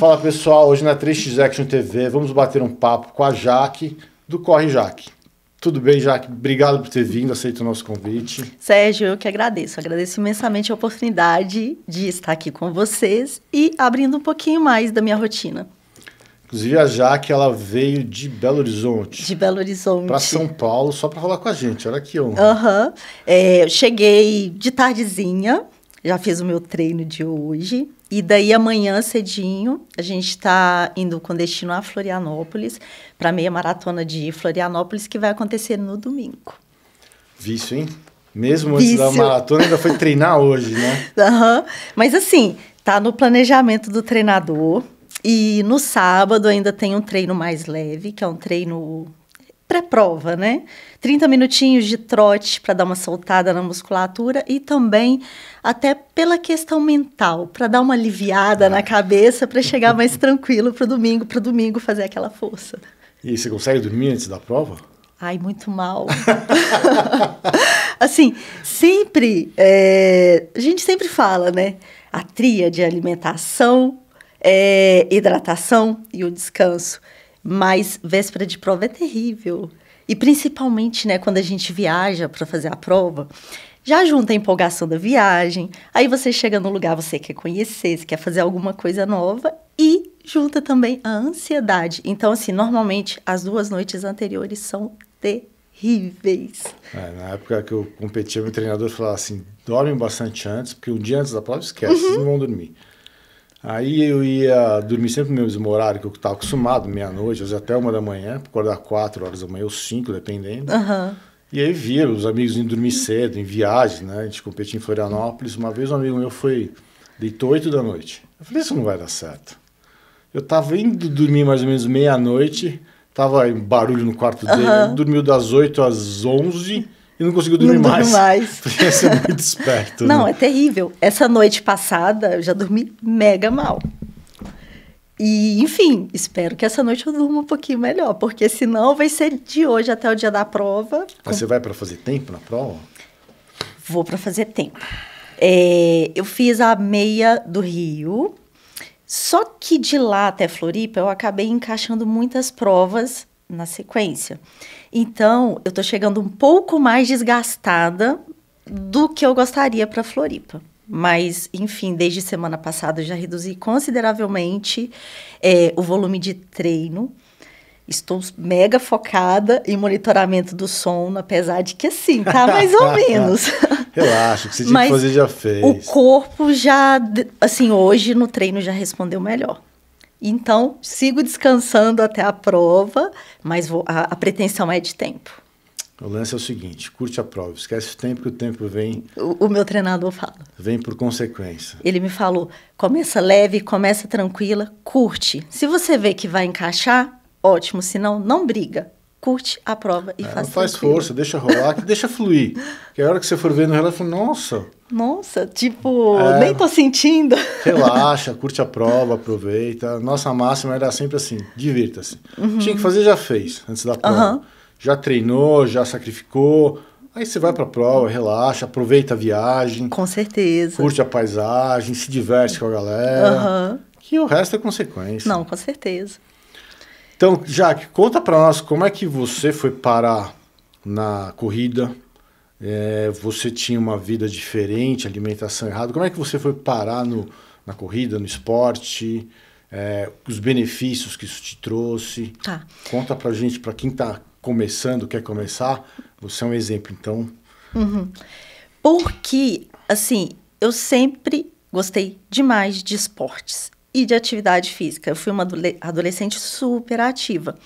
Fala pessoal, hoje na 3x Action TV vamos bater um papo com a Jaque do Corre Jaque. Tudo bem, Jaque? Obrigado por ter vindo, aceito o nosso convite. Sérgio, eu que agradeço. Agradeço imensamente a oportunidade de estar aqui com vocês e abrindo um pouquinho mais da minha rotina. Inclusive a Jaque, ela veio de Belo Horizonte. De Belo Horizonte. Para São Paulo, só para falar com a gente. Olha que honra. Aham. Uhum. É, cheguei de tardezinha, já fiz o meu treino de hoje. E daí amanhã cedinho, a gente está indo com destino a Florianópolis, para a meia maratona de Florianópolis, que vai acontecer no domingo. Vício, hein? Mesmo antes Vício. da maratona, ainda foi treinar hoje, né? Uhum. Mas assim, tá no planejamento do treinador. E no sábado ainda tem um treino mais leve, que é um treino pré-prova, né? 30 minutinhos de trote para dar uma soltada na musculatura e também até pela questão mental, para dar uma aliviada ah. na cabeça, para chegar mais tranquilo para o domingo, para domingo fazer aquela força. E você consegue dormir antes da prova? Ai, muito mal. assim, sempre, é, a gente sempre fala, né? A tria de é alimentação, é, hidratação e o descanso. Mas véspera de prova é terrível. E principalmente, né, quando a gente viaja para fazer a prova, já junta a empolgação da viagem. Aí você chega no lugar, você quer conhecer, você quer fazer alguma coisa nova e junta também a ansiedade. Então, assim, normalmente as duas noites anteriores são terríveis. É, na época que eu competia, meu treinador falava assim: dorme bastante antes, porque um dia antes da prova esquece, uhum. vocês não vão dormir. Aí eu ia dormir sempre no mesmo horário que eu estava acostumado, meia-noite, às vezes até uma da manhã, acordar quatro horas da manhã ou cinco, dependendo. Uhum. E aí viram os amigos indo dormir cedo, em viagem, né? A gente competia em Florianópolis. Uma vez um amigo meu foi, deitou oito da noite. Eu falei, isso não vai dar certo. Eu estava indo dormir mais ou menos meia-noite, tava barulho no quarto dele, uhum. dormiu das oito às onze e não conseguiu dormir não mais. Não mais. Porque você é muito esperto. Não, né? é terrível. Essa noite passada eu já dormi mega mal. E, enfim, espero que essa noite eu durma um pouquinho melhor, porque senão vai ser de hoje até o dia da prova. Mas você vai para fazer tempo na prova? Vou para fazer tempo. É, eu fiz a meia do Rio, só que de lá até Floripa eu acabei encaixando muitas provas na sequência. Então, eu tô chegando um pouco mais desgastada do que eu gostaria para Floripa. Mas, enfim, desde semana passada eu já reduzi consideravelmente é, o volume de treino. Estou mega focada em monitoramento do sono, apesar de que assim, tá mais ou menos. Relaxa, o que você tinha que fazer já fez. O corpo já, assim, hoje no treino já respondeu melhor. Então, sigo descansando até a prova, mas vou, a, a, pretensão é de tempo. O lance é o seguinte: curte a prova, esquece o tempo, que o tempo vem. O, o meu treinador fala. Vem por consequência. Ele me falou: começa leve, começa tranquila, curte. Se você vê que vai encaixar, ótimo, se não, não briga curte a prova e é, faz. faz força, deixa rolar, que deixa fluir. Que a hora que você for vendo ela, fala, nossa. Nossa, tipo, é, nem tô sentindo. Relaxa, curte a prova, aproveita. Nossa máxima era sempre assim, divirta-se. Uhum. Tinha que fazer, já fez antes da prova. Uhum. Já treinou, já sacrificou. Aí você vai para a prova, relaxa, aproveita a viagem. Com certeza. Curte a paisagem, se diverte com a galera. Uhum. Que o resto é consequência. Não, com certeza. Então, Jaque, conta para nós como é que você foi parar na corrida. É, você tinha uma vida diferente, alimentação errada. Como é que você foi parar no, na corrida, no esporte? É, os benefícios que isso te trouxe. Tá. Conta a gente, para quem está começando, quer começar, você é um exemplo, então. Uhum. Porque, assim, eu sempre gostei demais de esportes e de atividade física. Eu fui uma adolescente super ativa.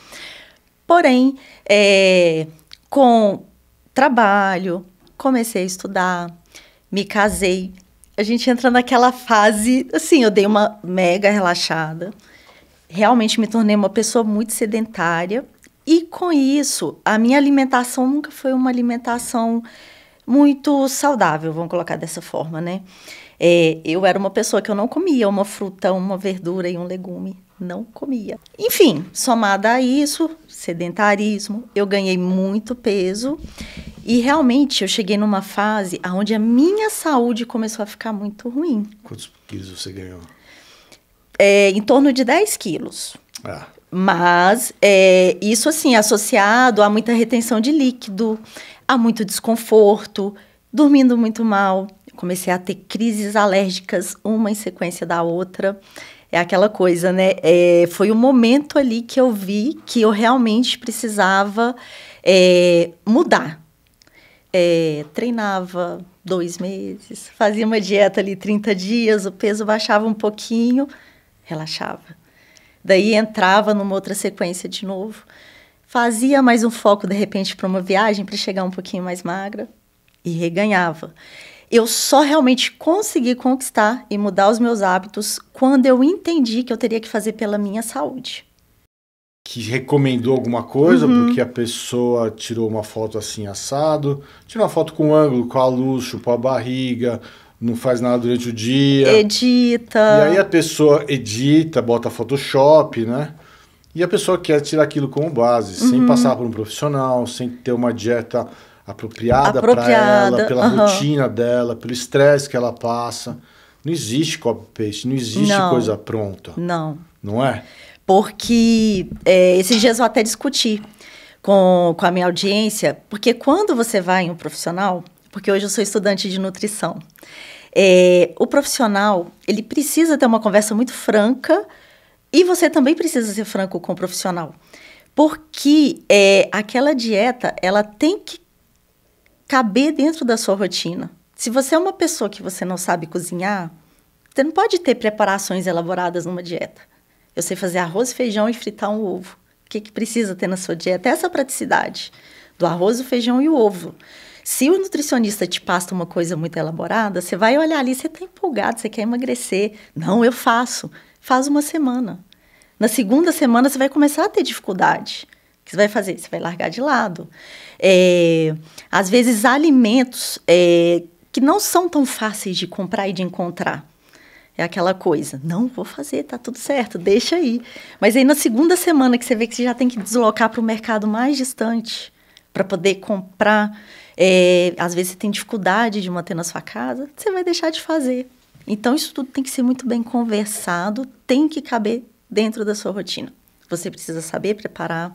Porém, é, com trabalho, comecei a estudar, me casei. A gente entra naquela fase, assim, eu dei uma mega relaxada. Realmente me tornei uma pessoa muito sedentária. E com isso, a minha alimentação nunca foi uma alimentação muito saudável, vamos colocar dessa forma, né? É, eu era uma pessoa que eu não comia uma fruta, uma verdura e um legume. Não comia. Enfim, somada a isso, sedentarismo, eu ganhei muito peso e realmente eu cheguei numa fase onde a minha saúde começou a ficar muito ruim. Quantos quilos você ganhou? É, em torno de 10 quilos. Ah. Mas é, isso assim, associado a muita retenção de líquido, a muito desconforto, dormindo muito mal, comecei a ter crises alérgicas, uma em sequência da outra. É aquela coisa, né? É, foi o momento ali que eu vi que eu realmente precisava é, mudar. É, treinava dois meses, fazia uma dieta ali 30 dias, o peso baixava um pouquinho, relaxava. Daí entrava numa outra sequência de novo. Fazia mais um foco, de repente, para uma viagem, para chegar um pouquinho mais magra e reganhava eu só realmente consegui conquistar e mudar os meus hábitos quando eu entendi que eu teria que fazer pela minha saúde. Que recomendou alguma coisa, uhum. porque a pessoa tirou uma foto assim assado, tirou uma foto com ângulo, com a luz, chupou a barriga, não faz nada durante o dia. Edita. E aí a pessoa edita, bota Photoshop, né? E a pessoa quer tirar aquilo como base, uhum. sem passar por um profissional, sem ter uma dieta apropriada, apropriada. para ela, pela uhum. rotina dela, pelo estresse que ela passa. Não existe copy-paste, não existe não, coisa pronta. Não. Não é? Porque é, esses dias eu até discuti com, com a minha audiência, porque quando você vai em um profissional, porque hoje eu sou estudante de nutrição, é, o profissional, ele precisa ter uma conversa muito franca e você também precisa ser franco com o profissional. Porque é, aquela dieta, ela tem que caber dentro da sua rotina. Se você é uma pessoa que você não sabe cozinhar, você não pode ter preparações elaboradas numa dieta. Eu sei fazer arroz, feijão e fritar um ovo. O que, que precisa ter na sua dieta? Essa praticidade do arroz, o feijão e o ovo. Se o nutricionista te passa uma coisa muito elaborada, você vai olhar ali, você está empolgado, você quer emagrecer. Não, eu faço. Faz uma semana. Na segunda semana, você vai começar a ter dificuldade que você vai fazer? Você vai largar de lado. É, às vezes, alimentos é, que não são tão fáceis de comprar e de encontrar. É aquela coisa, não vou fazer, tá tudo certo, deixa aí. Mas aí na segunda semana que você vê que você já tem que deslocar para o mercado mais distante para poder comprar, é, às vezes você tem dificuldade de manter na sua casa, você vai deixar de fazer. Então isso tudo tem que ser muito bem conversado, tem que caber dentro da sua rotina. Você precisa saber preparar.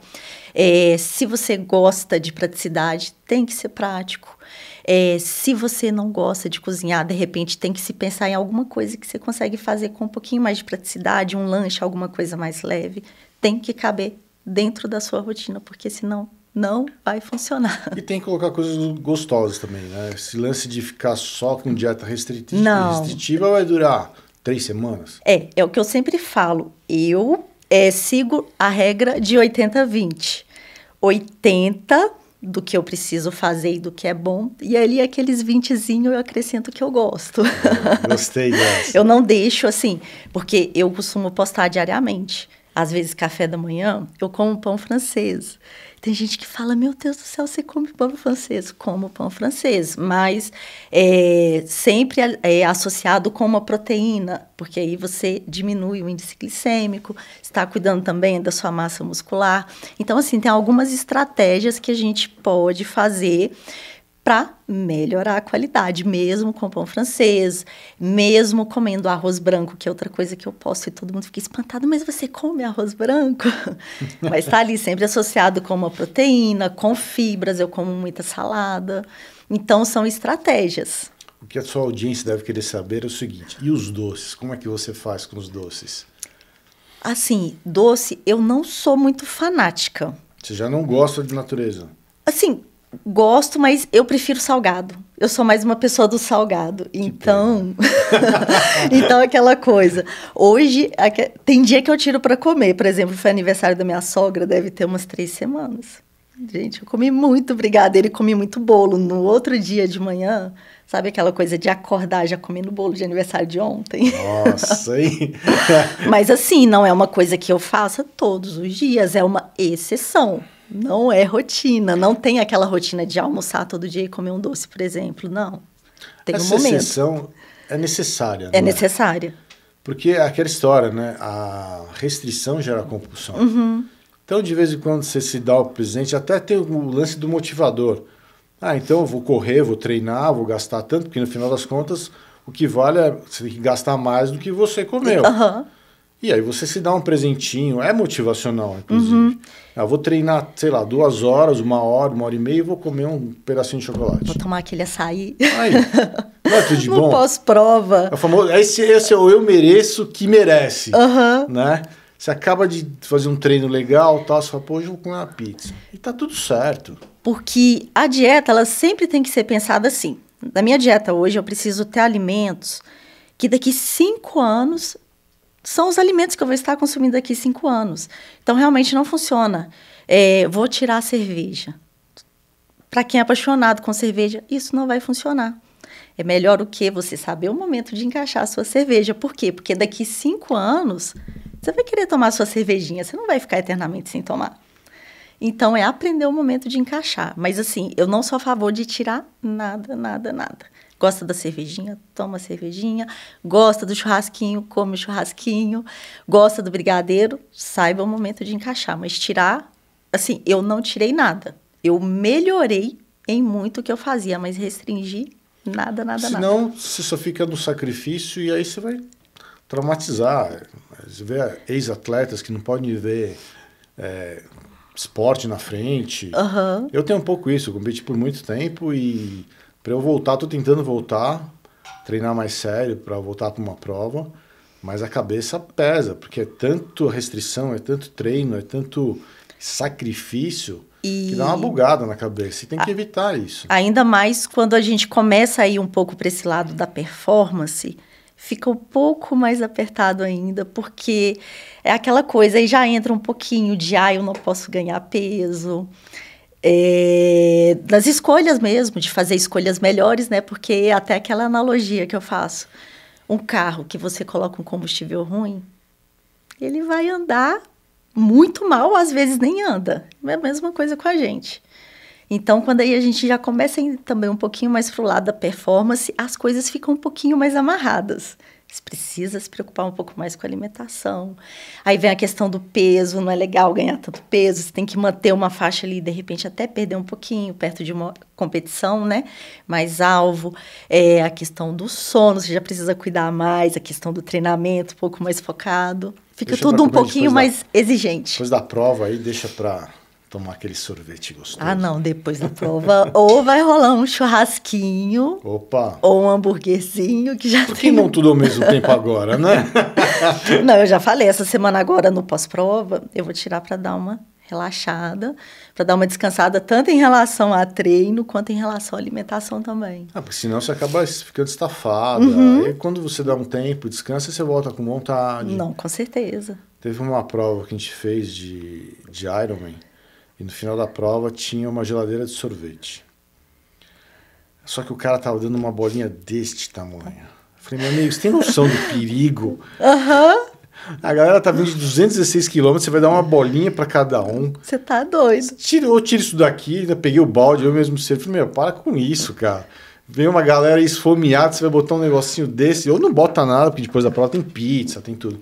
É, se você gosta de praticidade, tem que ser prático. É, se você não gosta de cozinhar, de repente tem que se pensar em alguma coisa que você consegue fazer com um pouquinho mais de praticidade, um lanche, alguma coisa mais leve. Tem que caber dentro da sua rotina, porque senão não vai funcionar. E tem que colocar coisas gostosas também, né? Esse lance de ficar só com dieta restritiva, restritiva vai durar três semanas. É, é o que eu sempre falo. Eu é, sigo a regra de 80-20. 80 do que eu preciso fazer e do que é bom. E ali aqueles 20 eu acrescento que eu gosto. É, gostei dessa. eu não deixo assim, porque eu costumo postar diariamente. Às vezes café da manhã, eu como pão francês. Tem gente que fala, meu Deus do céu, você come pão francês? Como pão francês, mas é, sempre é associado com uma proteína, porque aí você diminui o índice glicêmico, está cuidando também da sua massa muscular. Então, assim, tem algumas estratégias que a gente pode fazer para melhorar a qualidade, mesmo com pão francês, mesmo comendo arroz branco, que é outra coisa que eu posso e todo mundo fica espantado, mas você come arroz branco? mas está ali sempre associado com uma proteína, com fibras, eu como muita salada. Então são estratégias. O que a sua audiência deve querer saber é o seguinte: e os doces? Como é que você faz com os doces? Assim, doce, eu não sou muito fanática. Você já não gosta de natureza? Assim, Gosto, mas eu prefiro salgado. Eu sou mais uma pessoa do salgado. Que então, então aquela coisa. Hoje tem dia que eu tiro para comer. Por exemplo, foi aniversário da minha sogra, deve ter umas três semanas. Gente, eu comi muito brigadeiro e comi muito bolo. No outro dia de manhã, sabe aquela coisa de acordar já comendo bolo de aniversário de ontem? Nossa, hein? Mas assim, não é uma coisa que eu faça todos os dias, é uma exceção. Não é rotina, não tem aquela rotina de almoçar todo dia e comer um doce, por exemplo, não. Tem Essa um momento. exceção é necessária. É, é? necessária. É? Porque aquela história, né? A restrição gera compulsão. Uhum. Então, de vez em quando, você se dá o presente, até tem o lance do motivador. Ah, então eu vou correr, vou treinar, vou gastar tanto, porque no final das contas, o que vale é você tem que gastar mais do que você comeu. Uhum. E aí você se dá um presentinho, é motivacional, inclusive. Uhum. Eu ah, vou treinar, sei lá, duas horas, uma hora, uma hora e meia, e vou comer um pedacinho de chocolate. Vou tomar aquele açaí. Aí, não é tudo de bom? pós-prova. É o famoso, esse, esse é o eu mereço que merece, uhum. né? Você acaba de fazer um treino legal, tal, você fala, pô, hoje eu vou comer uma pizza. E tá tudo certo. Porque a dieta, ela sempre tem que ser pensada assim. Na minha dieta hoje, eu preciso ter alimentos que daqui cinco anos são os alimentos que eu vou estar consumindo daqui cinco anos. Então, realmente não funciona. É, vou tirar a cerveja. Para quem é apaixonado com cerveja, isso não vai funcionar. É melhor o que você saber o momento de encaixar a sua cerveja. Por quê? Porque daqui cinco anos você vai querer tomar a sua cervejinha, você não vai ficar eternamente sem tomar. Então é aprender o momento de encaixar. Mas assim, eu não sou a favor de tirar nada, nada, nada. Gosta da cervejinha? Toma cervejinha. Gosta do churrasquinho? Come churrasquinho. Gosta do brigadeiro? Saiba o momento de encaixar. Mas tirar, assim, eu não tirei nada. Eu melhorei em muito o que eu fazia, mas restringi nada, nada, Senão, nada. Senão, você só fica no sacrifício e aí você vai traumatizar. Você vê ex-atletas que não podem ver é, esporte na frente. Uhum. Eu tenho um pouco isso, eu competi por muito tempo e para eu voltar, tô tentando voltar, treinar mais sério para voltar para uma prova, mas a cabeça pesa, porque é tanto restrição, é tanto treino, é tanto sacrifício e... que dá uma bugada na cabeça. E tem que evitar isso. Ainda mais quando a gente começa a ir um pouco para esse lado da performance, fica um pouco mais apertado ainda, porque é aquela coisa, aí já entra um pouquinho de, ah, eu não posso ganhar peso é, das escolhas mesmo, de fazer escolhas melhores, né? Porque é até aquela analogia que eu faço, um carro que você coloca um combustível ruim, ele vai andar muito mal, às vezes nem anda. É a mesma coisa com a gente. Então, quando aí a gente já começa a ir também um pouquinho mais pro lado da performance, as coisas ficam um pouquinho mais amarradas. Você precisa se preocupar um pouco mais com a alimentação. Aí vem a questão do peso, não é legal ganhar tanto peso, você tem que manter uma faixa ali, de repente até perder um pouquinho, perto de uma competição, né? Mais alvo. É a questão do sono, você já precisa cuidar mais, a questão do treinamento, um pouco mais focado. Fica deixa tudo um pouquinho mais da, exigente. Depois da prova aí, deixa para tomar aquele sorvete gostoso. Ah, não, depois da prova ou vai rolar um churrasquinho. Opa. Ou um hambúrguerzinho que já Por que tem... não tudo ao mesmo tempo agora, né? não, eu já falei, essa semana agora no pós-prova, eu vou tirar para dar uma relaxada, para dar uma descansada tanto em relação a treino quanto em relação à alimentação também. Ah, porque senão você acaba ficando estafada. Uhum. E quando você dá um tempo, descansa, você volta com vontade. Não, com certeza. Teve uma prova que a gente fez de, de Ironman e no final da prova tinha uma geladeira de sorvete. Só que o cara tava dando uma bolinha deste tamanho. Eu falei, meu amigo, você tem noção do perigo? Aham. Uhum. A galera tá vindo de 216 quilômetros, você vai dar uma bolinha para cada um. Você tá doido. ou tira isso daqui, ainda peguei o balde, eu mesmo sei. Falei, meu, para com isso, cara. Vem uma galera esfomeada, você vai botar um negocinho desse. Ou não bota nada, porque depois da prova tem pizza, tem tudo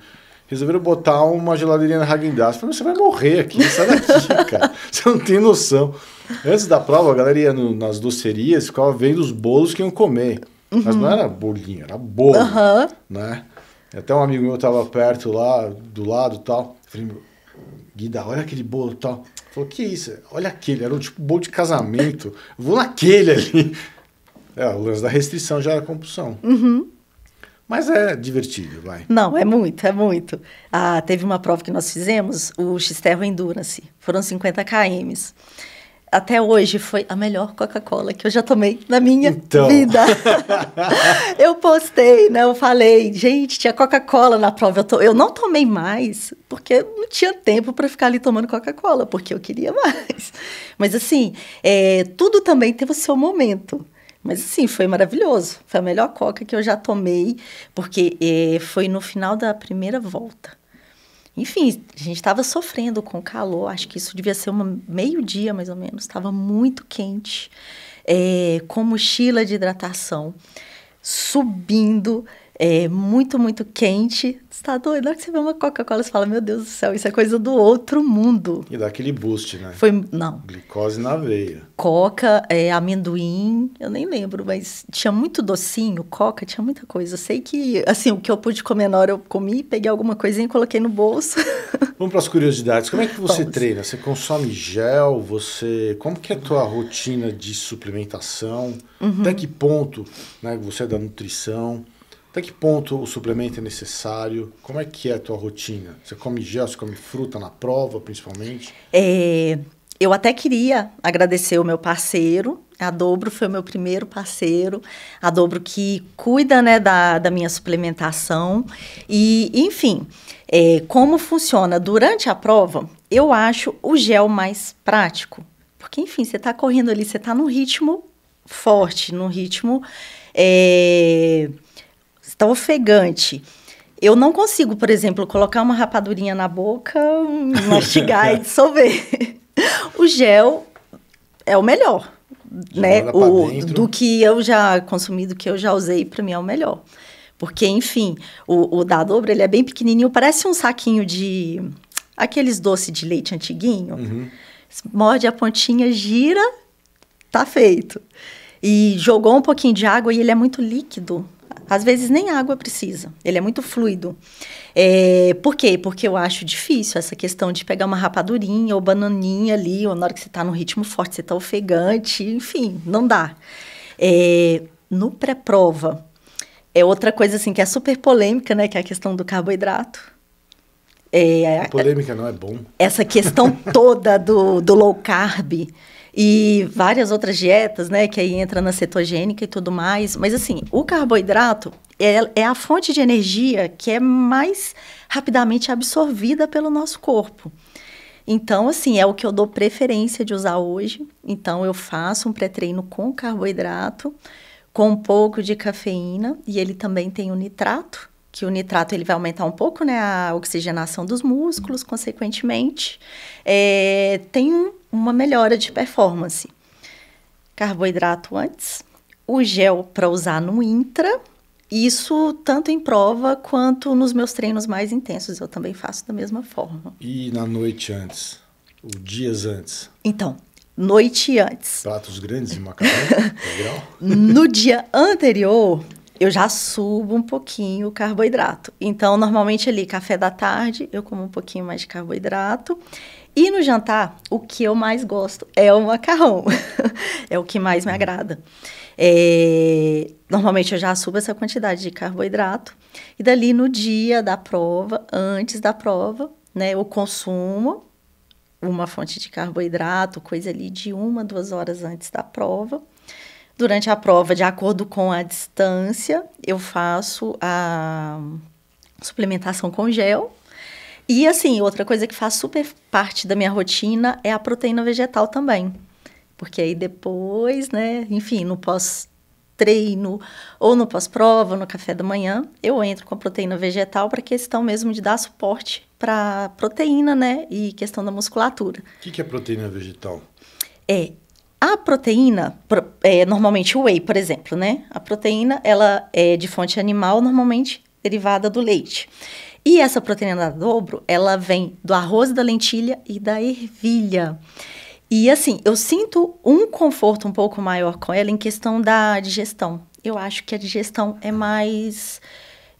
resolveram botar uma geladeirinha na haagen Falei, você vai morrer aqui, sai daqui, cara. Você não tem noção. Antes da prova, a galera ia no, nas docerias, ficava vendo os bolos que iam comer. Uhum. Mas não uhum. era bolinho, era bolo, uhum. né? Até um amigo meu estava perto lá, do lado tal. falei, Guida, olha aquele bolo tal. Falou, que isso? Olha aquele, era um tipo bolo de casamento. Vou naquele ali. É, o lance da restrição já era compulsão. Uhum. Mas é divertido, vai. Não, é muito, é muito. Ah, teve uma prova que nós fizemos, o Xterro Endurance. Foram 50 km. Até hoje foi a melhor Coca-Cola que eu já tomei na minha então. vida. eu postei, né? Eu falei, gente, tinha Coca-Cola na prova. Eu, to... eu não tomei mais, porque não tinha tempo para ficar ali tomando Coca-Cola, porque eu queria mais. Mas assim, é, tudo também tem o seu momento. Mas assim, foi maravilhoso. Foi a melhor coca que eu já tomei, porque é, foi no final da primeira volta. Enfim, a gente estava sofrendo com calor, acho que isso devia ser um meio-dia mais ou menos, estava muito quente, é, com mochila de hidratação, subindo é, muito, muito quente. Você tá doido? Na hora que você vê uma Coca-Cola, você fala, meu Deus do céu, isso é coisa do outro mundo. E dá aquele boost, né? Foi, não. Glicose na veia. Coca, é, amendoim, eu nem lembro, mas tinha muito docinho, coca, tinha muita coisa. Eu sei que, assim, o que eu pude comer na hora, eu comi, peguei alguma coisinha e coloquei no bolso. Vamos para as curiosidades. Como é que você Vamos. treina? Você consome gel? Você... Como que é a tua rotina de suplementação? Uhum. Até que ponto né, você é da nutrição? Até que ponto o suplemento é necessário? Como é que é a tua rotina? Você come gel, você come fruta na prova, principalmente? É, eu até queria agradecer o meu parceiro, a Dobro foi o meu primeiro parceiro, a Dobro que cuida né, da, da minha suplementação. E, enfim, é, como funciona? Durante a prova, eu acho o gel mais prático. Porque, enfim, você está correndo ali, você está num ritmo forte, num ritmo. É, está ofegante. Eu não consigo, por exemplo, colocar uma rapadurinha na boca, mastigar e dissolver. o gel é o melhor, né? O, do que eu já consumi, do que eu já usei, para mim é o melhor. Porque, enfim, o, o da dobra, ele é bem pequenininho, parece um saquinho de... Aqueles doces de leite antiguinho. Uhum. Morde a pontinha, gira, tá feito. E jogou um pouquinho de água e ele é muito líquido. Às vezes nem água precisa, ele é muito fluido. É, por quê? Porque eu acho difícil essa questão de pegar uma rapadurinha ou bananinha ali, ou na hora que você está num ritmo forte, você está ofegante, enfim, não dá. É, no pré-prova, é outra coisa assim que é super polêmica, né? Que é a questão do carboidrato. É, polêmica não é bom. Essa questão toda do, do low carb e várias outras dietas, né? Que aí entra na cetogênica e tudo mais. Mas assim, o carboidrato é, é a fonte de energia que é mais rapidamente absorvida pelo nosso corpo. Então, assim, é o que eu dou preferência de usar hoje. Então, eu faço um pré-treino com carboidrato, com um pouco de cafeína, e ele também tem o nitrato, que o nitrato ele vai aumentar um pouco né, a oxigenação dos músculos, consequentemente. É, tem um uma melhora de performance. Carboidrato antes, o gel para usar no intra, isso tanto em prova quanto nos meus treinos mais intensos, eu também faço da mesma forma. E na noite antes? o dias antes? Então, noite antes. Pratos grandes e macarrão? No dia anterior, eu já subo um pouquinho o carboidrato. Então, normalmente ali, café da tarde, eu como um pouquinho mais de carboidrato. E no jantar, o que eu mais gosto é o macarrão. é o que mais me agrada. É, normalmente eu já subo essa quantidade de carboidrato. E dali no dia da prova, antes da prova, né, eu consumo uma fonte de carboidrato, coisa ali de uma, duas horas antes da prova. Durante a prova, de acordo com a distância, eu faço a suplementação com gel, e assim, outra coisa que faz super parte da minha rotina é a proteína vegetal também. Porque aí depois, né, enfim, no pós-treino ou no pós-prova, no café da manhã, eu entro com a proteína vegetal para questão mesmo de dar suporte para proteína, né, e questão da musculatura. O que, que é proteína vegetal? É, a proteína, é, normalmente o whey, por exemplo, né? A proteína, ela é de fonte animal, normalmente derivada do leite. E essa proteína da dobro, ela vem do arroz, da lentilha e da ervilha. E assim, eu sinto um conforto um pouco maior com ela em questão da digestão. Eu acho que a digestão é mais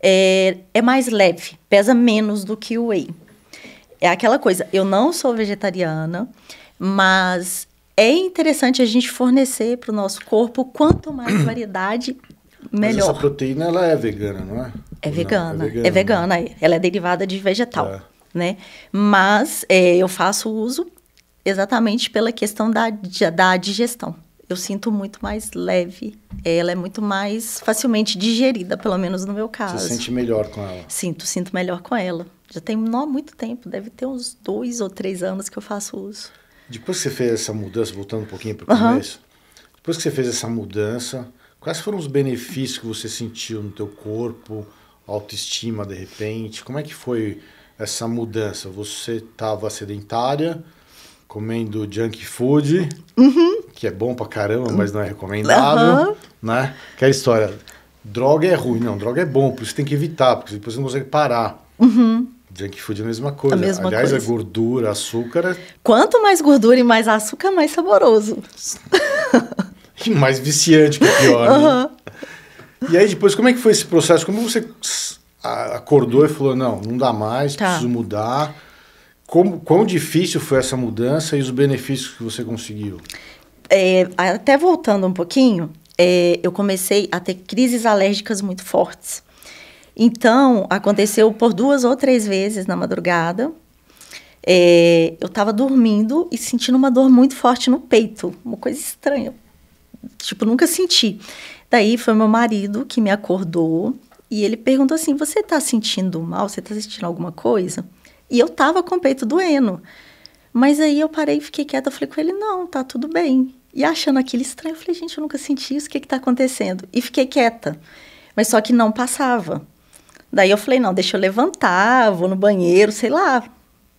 é, é mais leve, pesa menos do que o whey. É aquela coisa, eu não sou vegetariana, mas é interessante a gente fornecer para o nosso corpo quanto mais variedade, melhor. Mas essa proteína ela é vegana, não é? É vegana, Não, é vegana. É vegana, ela é derivada de vegetal, é. né? Mas é, eu faço uso exatamente pela questão da, da digestão. Eu sinto muito mais leve. Ela é muito mais facilmente digerida, pelo menos no meu caso. Você sente melhor com ela? Sinto, sinto melhor com ela. Já tem não há muito tempo, deve ter uns dois ou três anos que eu faço uso. Depois que você fez essa mudança, voltando um pouquinho para o começo, uhum. depois que você fez essa mudança, quais foram os benefícios que você sentiu no teu corpo? autoestima de repente? Como é que foi essa mudança? Você estava sedentária, comendo junk food, uhum. que é bom pra caramba, mas não é recomendável, uhum. né? Que é a história, droga é ruim, não, droga é bom, por isso tem que evitar, porque depois você não consegue parar. Uhum. Junk food é a mesma coisa. A mesma Aliás, é coisa. a gordura, açúcar. É... Quanto mais gordura e mais açúcar, mais saboroso. e mais viciante, que é pior. Né? E aí depois, como é que foi esse processo? Como você acordou e falou, não, não dá mais, tá. preciso mudar. Como, quão difícil foi essa mudança e os benefícios que você conseguiu? É, até voltando um pouquinho, é, eu comecei a ter crises alérgicas muito fortes. Então, aconteceu por duas ou três vezes na madrugada. É, eu estava dormindo e sentindo uma dor muito forte no peito, uma coisa estranha. Tipo, nunca senti. Daí foi meu marido que me acordou e ele perguntou assim: Você tá sentindo mal? Você tá sentindo alguma coisa? E eu tava com o peito doendo. Mas aí eu parei, fiquei quieta, falei com ele: Não, tá tudo bem. E achando aquilo estranho, eu falei: Gente, eu nunca senti isso, o que que tá acontecendo? E fiquei quieta. Mas só que não passava. Daí eu falei: Não, deixa eu levantar, vou no banheiro, sei lá,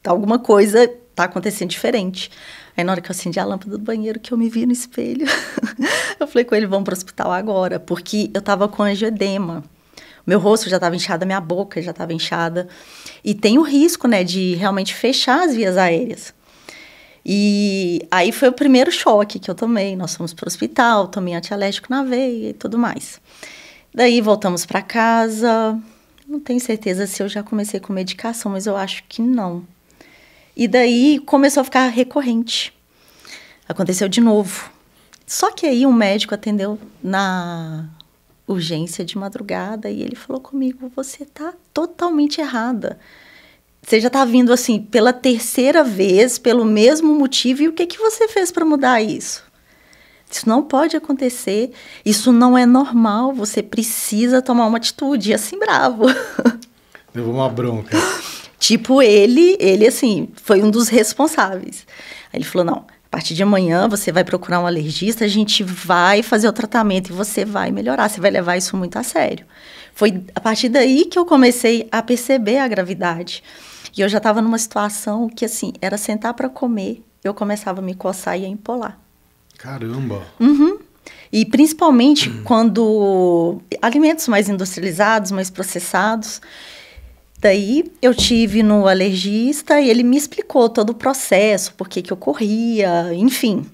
tá alguma coisa tá acontecendo diferente. Aí na hora que eu acendi a lâmpada do banheiro, que eu me vi no espelho, eu falei com ele, vamos pro hospital agora, porque eu tava com angioedema. Meu rosto já estava inchado, minha boca já estava inchada. E tem o risco, né, de realmente fechar as vias aéreas. E aí foi o primeiro choque que eu tomei. Nós fomos pro hospital, tomei antialérgico na veia e tudo mais. Daí voltamos para casa. Não tenho certeza se eu já comecei com medicação, mas eu acho que não. E daí começou a ficar recorrente. Aconteceu de novo. Só que aí um médico atendeu na urgência de madrugada e ele falou comigo: "Você tá totalmente errada. Você já tá vindo assim pela terceira vez, pelo mesmo motivo. E o que que você fez para mudar isso?" Isso não pode acontecer, isso não é normal, você precisa tomar uma atitude, assim bravo. Levou uma bronca. Tipo, ele, ele assim, foi um dos responsáveis. Aí ele falou: não, a partir de amanhã você vai procurar um alergista, a gente vai fazer o tratamento e você vai melhorar, você vai levar isso muito a sério. Foi a partir daí que eu comecei a perceber a gravidade. E eu já estava numa situação que, assim, era sentar para comer, eu começava a me coçar e a empolar. Caramba! Uhum. E principalmente hum. quando alimentos mais industrializados, mais processados. Daí eu tive no alergista e ele me explicou todo o processo, por que que eu corria, enfim.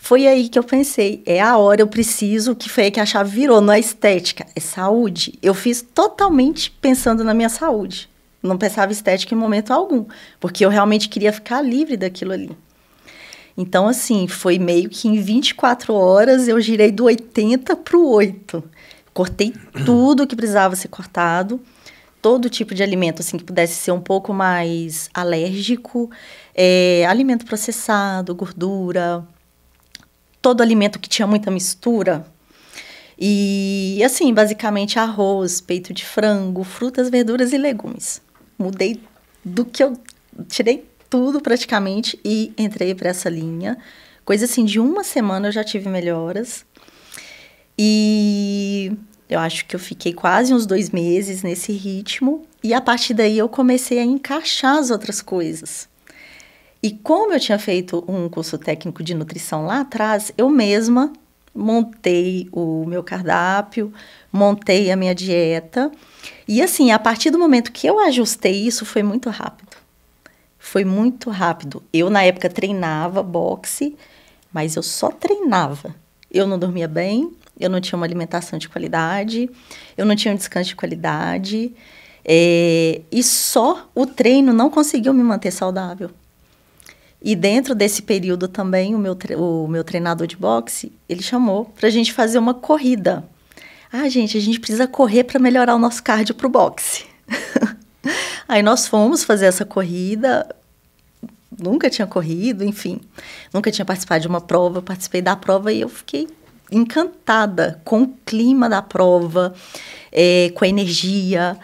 Foi aí que eu pensei, é a hora, eu preciso, que foi aí que a chave virou, não é estética, é saúde. Eu fiz totalmente pensando na minha saúde. Não pensava estética em momento algum, porque eu realmente queria ficar livre daquilo ali. Então, assim, foi meio que em 24 horas eu girei do 80 para o 8. Cortei tudo que precisava ser cortado todo tipo de alimento, assim, que pudesse ser um pouco mais alérgico, é, alimento processado, gordura, todo alimento que tinha muita mistura. E, assim, basicamente arroz, peito de frango, frutas, verduras e legumes. Mudei do que eu tirei tudo praticamente e entrei para essa linha. Coisa assim, de uma semana eu já tive melhoras. E eu acho que eu fiquei quase uns dois meses nesse ritmo e a partir daí eu comecei a encaixar as outras coisas. E como eu tinha feito um curso técnico de nutrição lá atrás, eu mesma montei o meu cardápio, montei a minha dieta. E assim, a partir do momento que eu ajustei isso, foi muito rápido. Foi muito rápido. Eu, na época, treinava boxe, mas eu só treinava. Eu não dormia bem, eu não tinha uma alimentação de qualidade, eu não tinha um descanso de qualidade. É, e só o treino não conseguiu me manter saudável. E dentro desse período também, o meu, o meu treinador de boxe, ele chamou para a gente fazer uma corrida. Ah, gente, a gente precisa correr para melhorar o nosso cardio para o boxe. Aí nós fomos fazer essa corrida, nunca tinha corrido, enfim, nunca tinha participado de uma prova, participei da prova e eu fiquei encantada com o clima da prova, é, com a energia,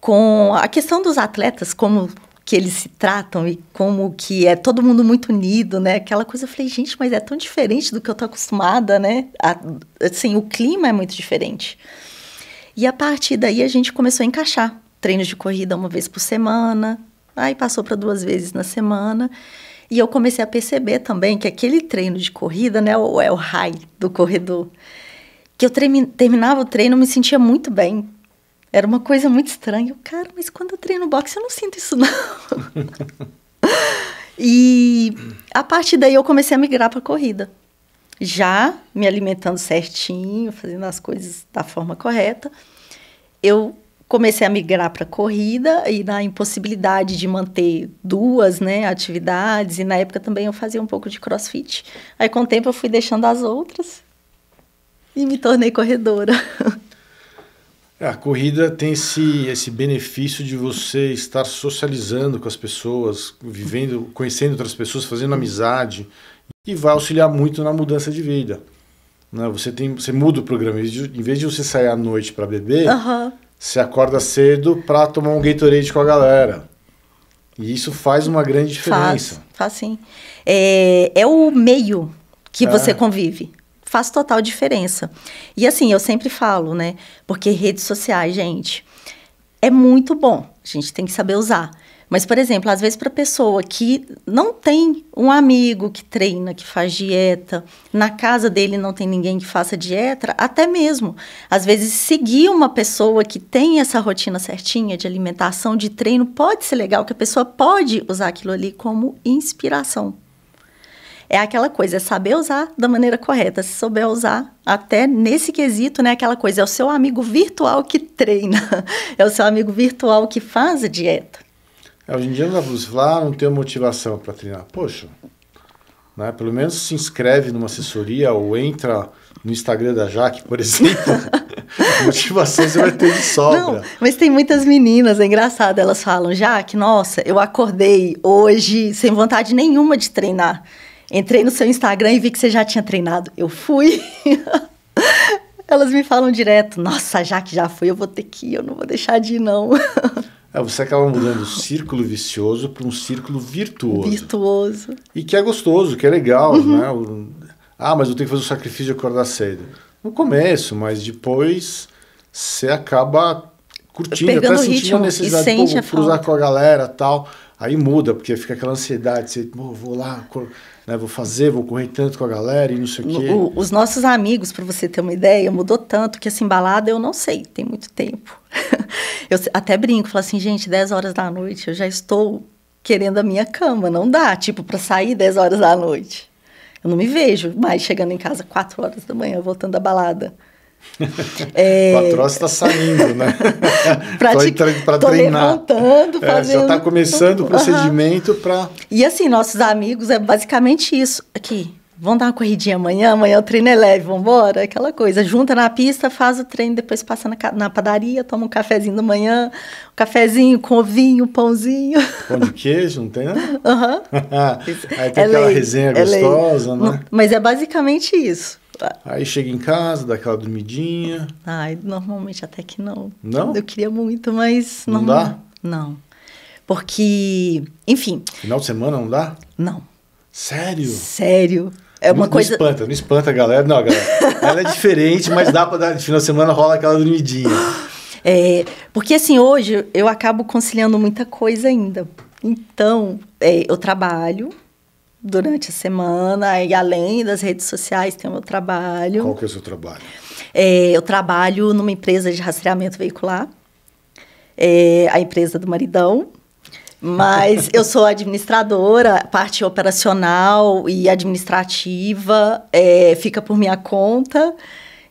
com a questão dos atletas, como que eles se tratam e como que é todo mundo muito unido, né? Aquela coisa, eu falei, gente, mas é tão diferente do que eu tô acostumada, né? A, assim, o clima é muito diferente. E a partir daí a gente começou a encaixar treinos de corrida uma vez por semana, aí passou para duas vezes na semana. E eu comecei a perceber também que aquele treino de corrida, né, o é o high do corredor, que eu terminava o treino, me sentia muito bem. Era uma coisa muito estranha. Eu, cara, mas quando eu treino boxe, eu não sinto isso, não. e a partir daí eu comecei a migrar para corrida. Já me alimentando certinho, fazendo as coisas da forma correta, eu comecei a migrar para corrida e na impossibilidade de manter duas né, atividades, e na época também eu fazia um pouco de crossfit. Aí, com o tempo, eu fui deixando as outras e me tornei corredora. É, a corrida tem esse, esse benefício de você estar socializando com as pessoas, vivendo, conhecendo outras pessoas, fazendo amizade, e vai auxiliar muito na mudança de vida. Né? Você, tem, você muda o programa. Em vez de você sair à noite para beber, você acorda cedo para tomar um Gatorade com a galera. E isso faz uma grande diferença. Faz, faz sim. É, é o meio que é. você convive. Faz total diferença. E assim, eu sempre falo, né? Porque redes sociais, gente, é muito bom. A gente tem que saber usar. Mas, por exemplo, às vezes para pessoa que não tem um amigo que treina, que faz dieta, na casa dele não tem ninguém que faça dieta, até mesmo, às vezes seguir uma pessoa que tem essa rotina certinha de alimentação, de treino, pode ser legal, que a pessoa pode usar aquilo ali como inspiração. É aquela coisa, é saber usar da maneira correta. Se souber usar, até nesse quesito, né? Aquela coisa, é o seu amigo virtual que treina, é o seu amigo virtual que faz dieta. É, hoje em dia não dá para falar, não tenho motivação para treinar. Poxa, né? pelo menos se inscreve numa assessoria ou entra no Instagram da Jaque, por exemplo. motivação você vai ter de sobra. Não, mas tem muitas meninas, é engraçado, elas falam, Jaque, nossa, eu acordei hoje sem vontade nenhuma de treinar. Entrei no seu Instagram e vi que você já tinha treinado. Eu fui. elas me falam direto, nossa, já que já fui, eu vou ter que ir, eu não vou deixar de ir, não. É, você acaba mudando o círculo vicioso para um círculo virtuoso. Virtuoso. E que é gostoso, que é legal, uhum. né? O, ah, mas eu tenho que fazer o sacrifício de acordar cedo. No começo, mas depois você acaba curtindo, Pegando até sentindo ritmo, a necessidade de cruzar com a galera tal. Aí muda, porque fica aquela ansiedade, você, vou lá, né, vou fazer, vou correr tanto com a galera e não sei o quê. O, os nossos amigos, para você ter uma ideia, mudou tanto que essa assim, embalada eu não sei, tem muito tempo. eu até brinco, falo assim, gente, 10 horas da noite eu já estou querendo a minha cama, não dá, tipo, para sair 10 horas da noite. Eu não me vejo mais chegando em casa 4 horas da manhã, voltando da balada. É... O patrão está saindo, né? para treinar. é, já está começando o procedimento uhum. para... E assim, nossos amigos, é basicamente isso. Aqui, vamos dar uma corridinha amanhã, amanhã o treino é leve, vamos embora? Aquela coisa, junta na pista, faz o treino, depois passa na, na padaria, toma um cafezinho da manhã, um cafezinho com ovinho, pãozinho. Pão de queijo, não tem né? Aham. Uhum. Aí tem é aquela lei, resenha é gostosa, lei. né? Mas é basicamente isso. É. Aí chega em casa, dá aquela dormidinha. Ai, normalmente até que não. Não? Eu queria muito, mas não. Não dá? Não. Porque, enfim. Final de semana não dá? Não. Sério? Sério. É uma não, coisa. Não espanta, não espanta a galera. Não, galera. Ela é diferente, mas dá pra dar. final de semana rola aquela dormidinha. É, porque assim, hoje eu acabo conciliando muita coisa ainda. Então, é, eu trabalho, durante a semana e além das redes sociais tem o meu trabalho. Qual que é o seu trabalho? É, eu trabalho numa empresa de rastreamento veicular, é, a empresa do maridão, mas eu sou administradora, parte operacional e administrativa é, fica por minha conta.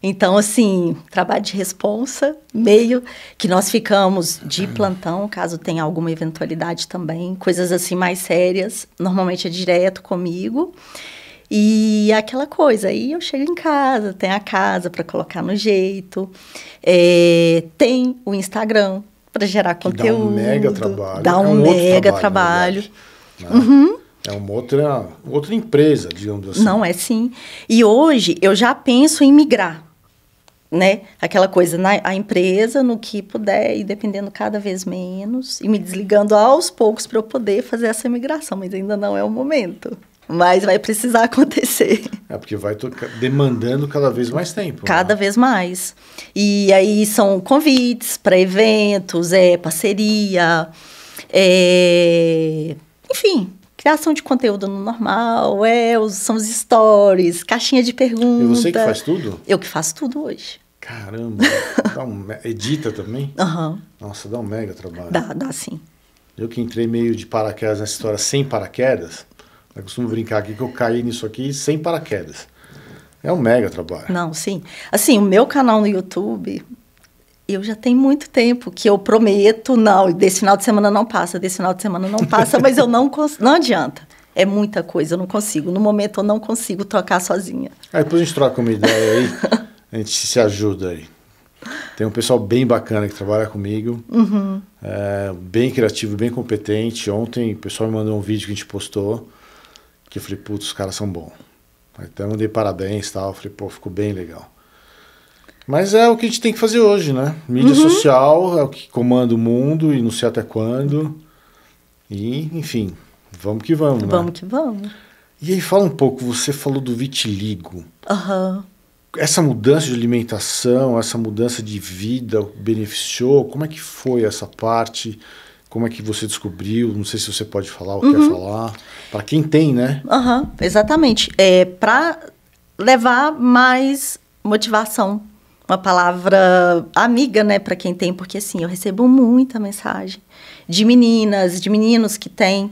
Então, assim, trabalho de responsa, meio que nós ficamos de uhum. plantão, caso tenha alguma eventualidade também, coisas assim mais sérias, normalmente é direto comigo. E aquela coisa, aí eu chego em casa, tem a casa para colocar no jeito, é, tem o Instagram para gerar que conteúdo. Dá um mega trabalho. Dá um, é um mega trabalho. trabalho. Verdade, né? uhum. É uma outra, outra empresa, digamos assim. Não, é sim. E hoje eu já penso em migrar né? Aquela coisa na a empresa, no que puder, e dependendo cada vez menos, e me desligando aos poucos para eu poder fazer essa migração, mas ainda não é o momento. Mas vai precisar acontecer. É porque vai demandando cada vez mais tempo. Né? Cada né? vez mais. E aí são convites para eventos, é parceria, é... enfim, criação de conteúdo no normal, é, os, são os stories, caixinha de perguntas. E você que faz tudo? Eu que faço tudo hoje. Caramba, um, edita também? Uhum. Nossa, dá um mega trabalho. Dá, dá sim. Eu que entrei meio de paraquedas nessa história sem paraquedas, eu costumo brincar aqui que eu caí nisso aqui sem paraquedas. É um mega trabalho. Não, sim. Assim, o meu canal no YouTube, eu já tem muito tempo que eu prometo, não, desse final de semana não passa, desse final de semana não passa, mas eu não não adianta. É muita coisa, eu não consigo. No momento eu não consigo tocar sozinha. Aí depois a gente troca uma ideia aí, a gente se ajuda aí. Tem um pessoal bem bacana que trabalha comigo, uhum. é, bem criativo, bem competente. Ontem o pessoal me mandou um vídeo que a gente postou, que eu falei, putz, os caras são bons. Até então, mandei parabéns e tal, falei, pô, ficou bem legal. Mas é o que a gente tem que fazer hoje, né? Mídia uhum. social é o que comanda o mundo e não sei até quando. E, enfim, vamos que vamos, vamos né? Vamos que vamos. E aí, fala um pouco, você falou do vitiligo. Aham. Uhum essa mudança de alimentação, essa mudança de vida beneficiou? Como é que foi essa parte? Como é que você descobriu? Não sei se você pode falar ou uhum. quer falar. Para quem tem, né? Uhum, exatamente. É, Para levar mais motivação uma palavra amiga, né, para quem tem, porque assim, eu recebo muita mensagem de meninas, de meninos que têm,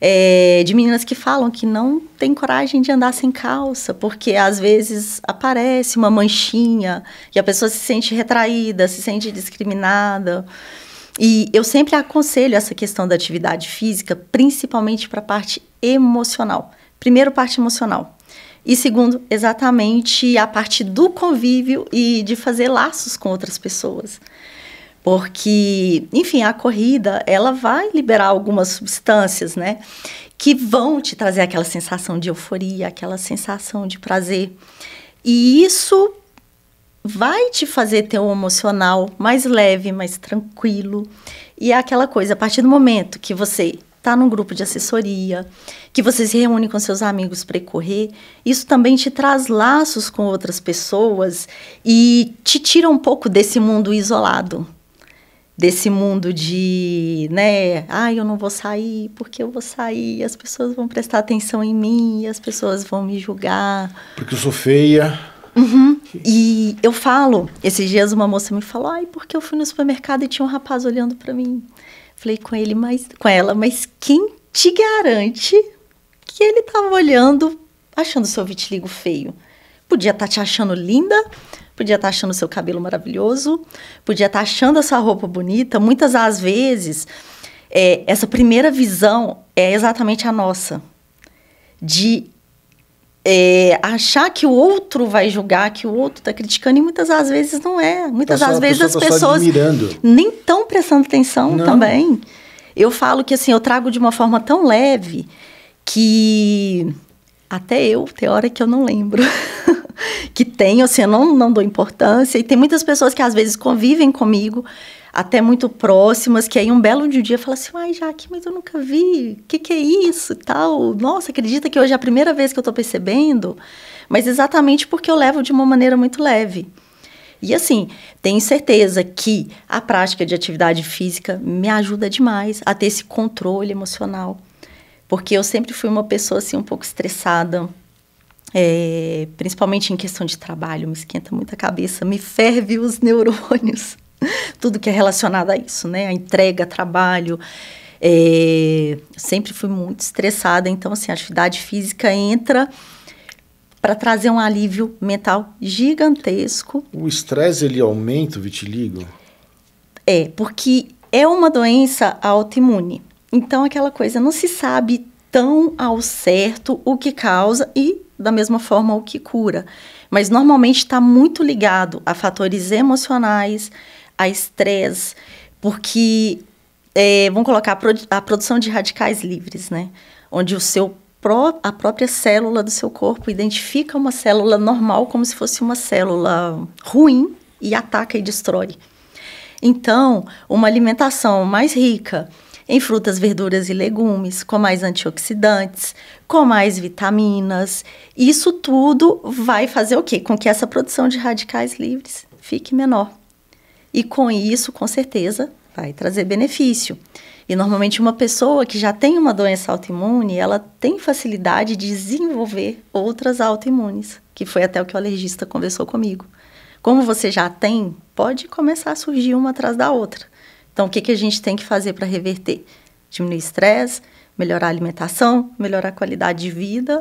é, de meninas que falam que não tem coragem de andar sem calça, porque às vezes aparece uma manchinha e a pessoa se sente retraída, se sente discriminada. E eu sempre aconselho essa questão da atividade física, principalmente para a parte emocional. Primeiro, parte emocional. E segundo, exatamente a parte do convívio e de fazer laços com outras pessoas. Porque, enfim, a corrida, ela vai liberar algumas substâncias, né? Que vão te trazer aquela sensação de euforia, aquela sensação de prazer. E isso vai te fazer ter um emocional mais leve, mais tranquilo. E é aquela coisa, a partir do momento que você está num grupo de assessoria, que você se reúne com seus amigos para correr, isso também te traz laços com outras pessoas e te tira um pouco desse mundo isolado. Desse mundo de, né, ah, eu não vou sair, porque eu vou sair, as pessoas vão prestar atenção em mim, as pessoas vão me julgar. Porque eu sou feia. Uhum. E eu falo, esses dias uma moça me falou, ai, porque eu fui no supermercado e tinha um rapaz olhando para mim. Falei com ele, mas com ela, mas quem te garante que ele estava olhando, achando seu vitiligo feio? Podia estar tá te achando linda, podia estar tá achando seu cabelo maravilhoso, podia estar tá achando essa roupa bonita. Muitas às vezes, é, essa primeira visão é exatamente a nossa, de é, achar que o outro vai julgar, que o outro está criticando, e muitas das vezes não é. Muitas das então, vezes pessoa, as tá pessoas nem estão prestando atenção não. também. Eu falo que assim, eu trago de uma forma tão leve que até eu, tem hora que eu não lembro. que tem, assim, eu não, não dou importância. E tem muitas pessoas que às vezes convivem comigo, até muito próximas, que aí um belo um dia fala assim, ai, Jaque, mas eu nunca vi, o que, que é isso e tal? Nossa, acredita que hoje é a primeira vez que eu estou percebendo? Mas exatamente porque eu levo de uma maneira muito leve. E assim, tenho certeza que a prática de atividade física me ajuda demais a ter esse controle emocional. Porque eu sempre fui uma pessoa assim um pouco estressada, é, principalmente em questão de trabalho, me esquenta muito a cabeça, me ferve os neurônios. tudo que é relacionado a isso, né? A entrega, trabalho. É, sempre fui muito estressada, então assim, a atividade física entra para trazer um alívio mental gigantesco. O estresse ele aumenta o vitiligo? É, porque é uma doença autoimune. Então aquela coisa não se sabe tão ao certo o que causa e da mesma forma o que cura. Mas normalmente está muito ligado a fatores emocionais, a estresse, porque é, vamos colocar a, produção de radicais livres, né? Onde o seu pró a própria célula do seu corpo identifica uma célula normal como se fosse uma célula ruim e ataca e destrói. Então, uma alimentação mais rica em frutas, verduras e legumes, com mais antioxidantes, com mais vitaminas, isso tudo vai fazer o quê? Com que essa produção de radicais livres fique menor. E com isso, com certeza, vai trazer benefício. E normalmente uma pessoa que já tem uma doença autoimune, ela tem facilidade de desenvolver outras autoimunes, que foi até o que o alergista conversou comigo. Como você já tem, pode começar a surgir uma atrás da outra. Então, o que, que a gente tem que fazer para reverter? Diminuir estresse, melhorar a alimentação, melhorar a qualidade de vida,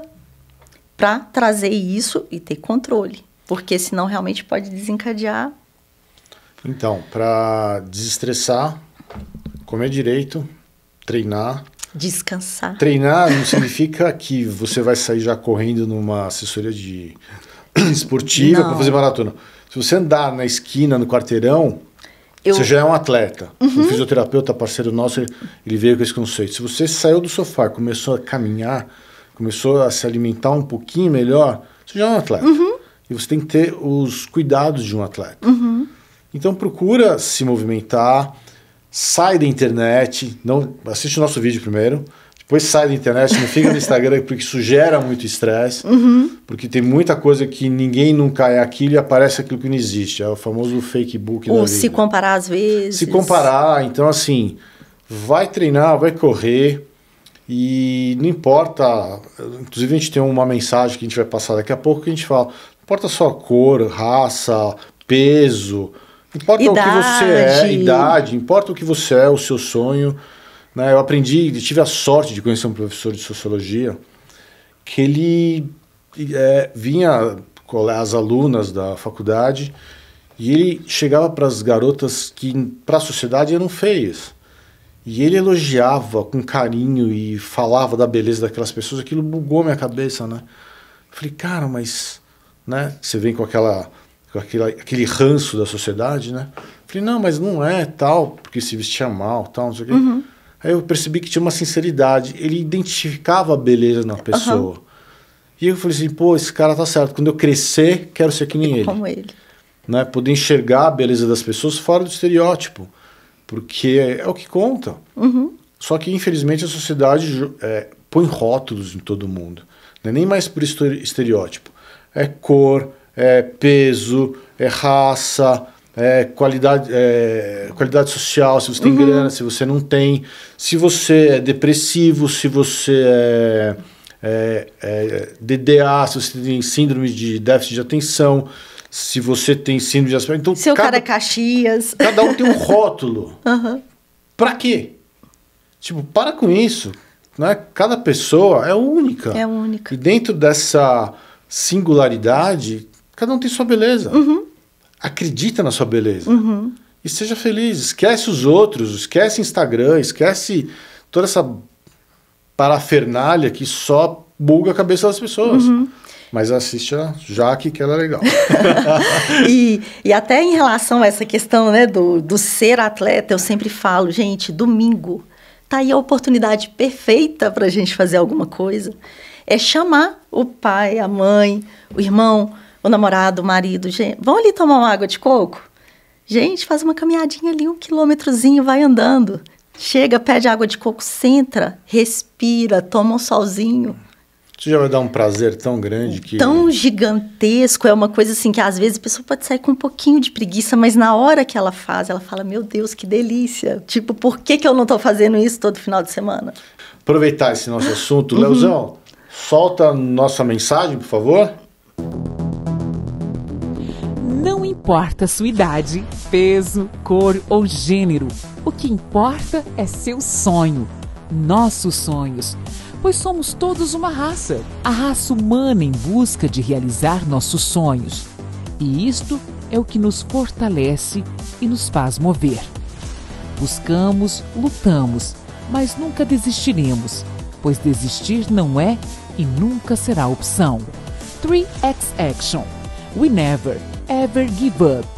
para trazer isso e ter controle. Porque senão realmente pode desencadear então, para desestressar, comer direito, treinar. Descansar. Treinar não significa que você vai sair já correndo numa assessoria de esportiva para fazer maratona. Se você andar na esquina, no quarteirão, eu... Você já é um atleta. Uhum. Um fisioterapeuta, parceiro nosso, ele, veio com esse conceito. Se você saiu do sofá, começou a caminhar, começou a se alimentar um pouquinho melhor, você já é um atleta. Uhum. E você tem que ter os cuidados de um atleta. Uhum. Então procura se movimentar, sai da internet, não assiste o nosso vídeo primeiro, depois sai da internet, não fica no Instagram porque isso gera muito estresse, uhum. porque tem muita coisa que ninguém nunca é aquilo e aparece aquilo que não existe, é o famoso fake book. Ou se comparar às vezes. Se comparar, então assim, vai treinar, vai correr e não importa, inclusive a gente tem uma mensagem que a gente vai passar daqui a pouco que a gente fala, não importa sua cor, raça, peso, Importa idade. o que você é, idade, importa o que você é, o seu sonho. Né? Eu aprendi, tive a sorte de conhecer um professor de sociologia que ele é, vinha com as alunas da faculdade e ele chegava para as garotas que para a sociedade eram feias. E ele elogiava com carinho e falava da beleza daquelas pessoas, aquilo bugou minha cabeça, né? Falei, cara, mas né, você vem com aquela com aquele, aquele ranço da sociedade, né? Falei, não, mas não é tal, porque se vestia mal, tal, não sei o quê. Uhum. Aí eu percebi que tinha uma sinceridade. Ele identificava a beleza na pessoa. Uhum. E eu falei assim, pô, esse cara tá certo. Quando eu crescer, quero ser que nem ele. Como ele. Né? Poder enxergar a beleza das pessoas fora do estereótipo. Porque é o que conta. Uhum. Só que, infelizmente, a sociedade é, põe rótulos em todo mundo. Não é nem mais por estereótipo. É cor, é peso, é raça, é qualidade, é qualidade social, se você tem uhum. grana, se você não tem, se você é depressivo, se você é, é, é DDA, se você tem síndrome de déficit de atenção, se você tem síndrome de Asperger. Então, Seu cada, cara é Caxias. Cada um tem um rótulo. Uhum. Pra quê? Tipo, para com isso. Né? Cada pessoa é única. É única. E dentro dessa singularidade Cada um tem sua beleza. Uhum. Acredita na sua beleza. Uhum. E seja feliz. Esquece os outros, esquece Instagram, esquece toda essa parafernália que só buga a cabeça das pessoas. Uhum. Mas assiste já que ela é legal. e, e até em relação a essa questão né, do, do ser atleta, eu sempre falo, gente, domingo tá aí a oportunidade perfeita para a gente fazer alguma coisa. É chamar o pai, a mãe, o irmão, o namorado, o marido, gente, vão ali tomar uma água de coco? Gente, faz uma caminhadinha ali, um quilômetrozinho, vai andando. Chega, pede água de coco, centra, respira, toma um solzinho. Isso já vai dar um prazer tão grande que. Tão gigantesco, é uma coisa assim que às vezes a pessoa pode sair com um pouquinho de preguiça, mas na hora que ela faz, ela fala: Meu Deus, que delícia! Tipo, por que, que eu não estou fazendo isso todo final de semana? Aproveitar esse nosso assunto, uhum. Leozão, solta nossa mensagem, por favor importa sua idade, peso, cor ou gênero. O que importa é seu sonho, nossos sonhos, pois somos todos uma raça, a raça humana em busca de realizar nossos sonhos. E isto é o que nos fortalece e nos faz mover. Buscamos, lutamos, mas nunca desistiremos, pois desistir não é e nunca será opção. 3x Action. We never ever give up.